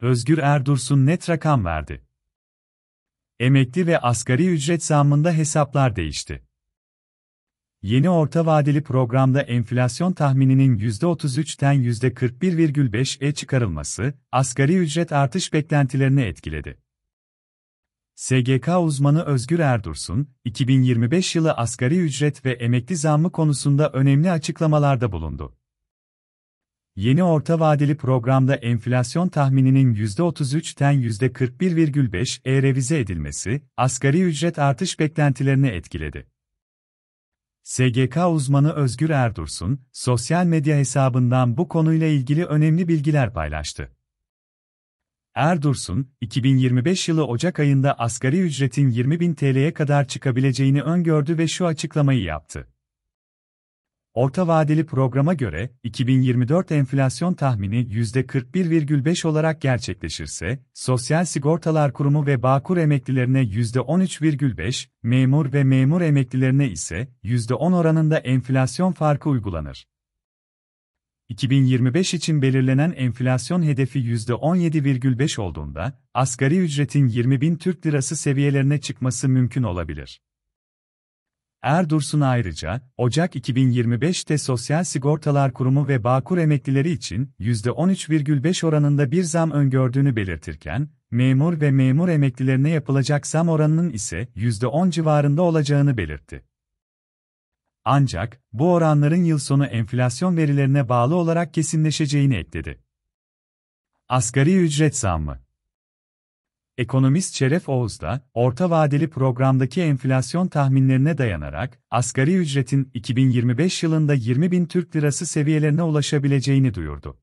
Özgür Erdursun net rakam verdi. Emekli ve asgari ücret zammında hesaplar değişti. Yeni orta vadeli programda enflasyon tahmininin %33'ten %41,5'e çıkarılması, asgari ücret artış beklentilerini etkiledi. SGK uzmanı Özgür Erdursun, 2025 yılı asgari ücret ve emekli zammı konusunda önemli açıklamalarda bulundu. Yeni orta vadeli programda enflasyon tahmininin %33'ten %41,5'e e revize edilmesi, asgari ücret artış beklentilerini etkiledi. SGK uzmanı Özgür Erdursun, sosyal medya hesabından bu konuyla ilgili önemli bilgiler paylaştı. Erdursun, 2025 yılı Ocak ayında asgari ücretin 20.000 TL'ye kadar çıkabileceğini öngördü ve şu açıklamayı yaptı. Orta vadeli programa göre 2024 enflasyon tahmini %41,5 olarak gerçekleşirse, Sosyal Sigortalar Kurumu ve Bağkur emeklilerine %13,5, memur ve memur emeklilerine ise %10 oranında enflasyon farkı uygulanır. 2025 için belirlenen enflasyon hedefi %17,5 olduğunda, asgari ücretin 20 bin Türk lirası seviyelerine çıkması mümkün olabilir. Erdursun ayrıca, Ocak 2025'te Sosyal Sigortalar Kurumu ve Bağkur emeklileri için %13,5 oranında bir zam öngördüğünü belirtirken, memur ve memur emeklilerine yapılacak zam oranının ise %10 civarında olacağını belirtti. Ancak, bu oranların yıl sonu enflasyon verilerine bağlı olarak kesinleşeceğini ekledi. Asgari ücret zammı Ekonomist Şeref Oğuz da, orta vadeli programdaki enflasyon tahminlerine dayanarak, asgari ücretin 2025 yılında 20 bin Türk lirası seviyelerine ulaşabileceğini duyurdu.